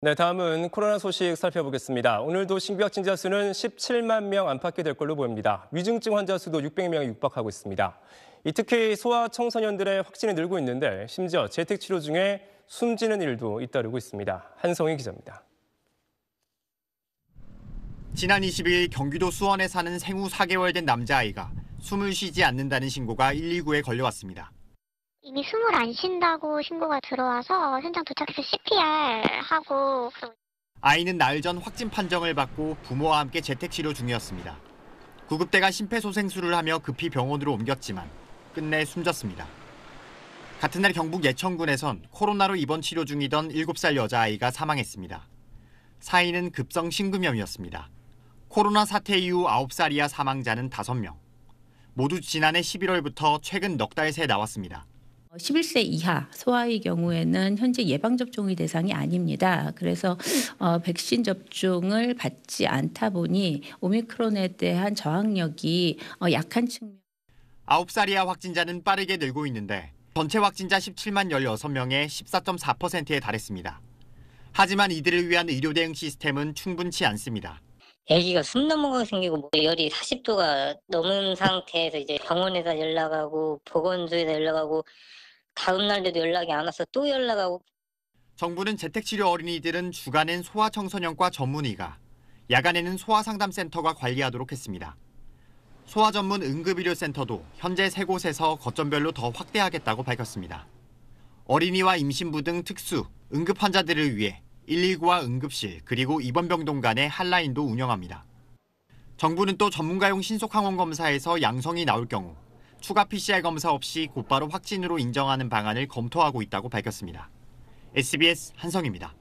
네, 다음은 코로나 소식 살펴보겠습니다. 오늘도 신규 확진자 수는 17만 명 안팎이 될 걸로 보입니다. 위중증 환자 수도 600명에 육박하고 있습니다. 이 특히 소아 청소년들의 확진이 늘고 있는데 심지어 재택 치료 중에 숨지는 일도 잇따르고 있습니다. 한성희 기자입니다. 지난 20일 경기도 수원에 사는 생후 4개월 된 남자아이가 숨을 쉬지 않는다는 신고가 119에 걸려왔습니다. 이미 숨을 안 쉰다고 신고가 들어와서 현장 도착해서 CPR 하고 아이는 날 전 확진 판정을 받고 부모와 함께 재택치료 중이었습니다. 구급대가 심폐소생술을 하며 급히 병원으로 옮겼지만 끝내 숨졌습니다. 같은 날 경북 예천군에선 코로나로 입원 치료 중이던 7살 여자아이가 사망했습니다. 사인은 급성 심근염이었습니다. 코로나 사태 이후 9살 이하 사망자는 5명. 모두 지난해 11월부터 최근 넉 달 새 나왔습니다. 11세 이하 소아의 경우에는 현재 예방접종의 대상이 아닙니다. 그래서 어, 백신 접종을 받지 않다 보니 오미크론에 대한 저항력이 어, 약한 측면. 9살 이하 확진자는 빠르게 늘고 있는데 전체 확진자 17만 16명의 14.4%에 달했습니다. 하지만 이들을 위한 의료 대응 시스템은 충분치 않습니다. 아기가 숨넘어가 생기고 뭐 열이 40도가 넘은 상태에서 이제 병원에서 연락하고 보건소에서 연락하고 다음 날에도 연락이 안 와서 또 연락하고. 정부는 재택치료 어린이들은 주간엔 소아청소년과 전문의가, 야간에는 소아상담센터가 관리하도록 했습니다. 소아 전문 응급의료센터도 현재 세 곳에서 거점별로 더 확대하겠다고 밝혔습니다. 어린이와 임신부 등 특수, 응급 환자들을 위해 119와 응급실 그리고 입원병동 간의 한라인도 운영합니다. 정부는 또 전문가용 신속항원 검사에서 양성이 나올 경우 추가 PCR 검사 없이 곧바로 확진으로 인정하는 방안을 검토하고 있다고 밝혔습니다. SBS 한성입니다.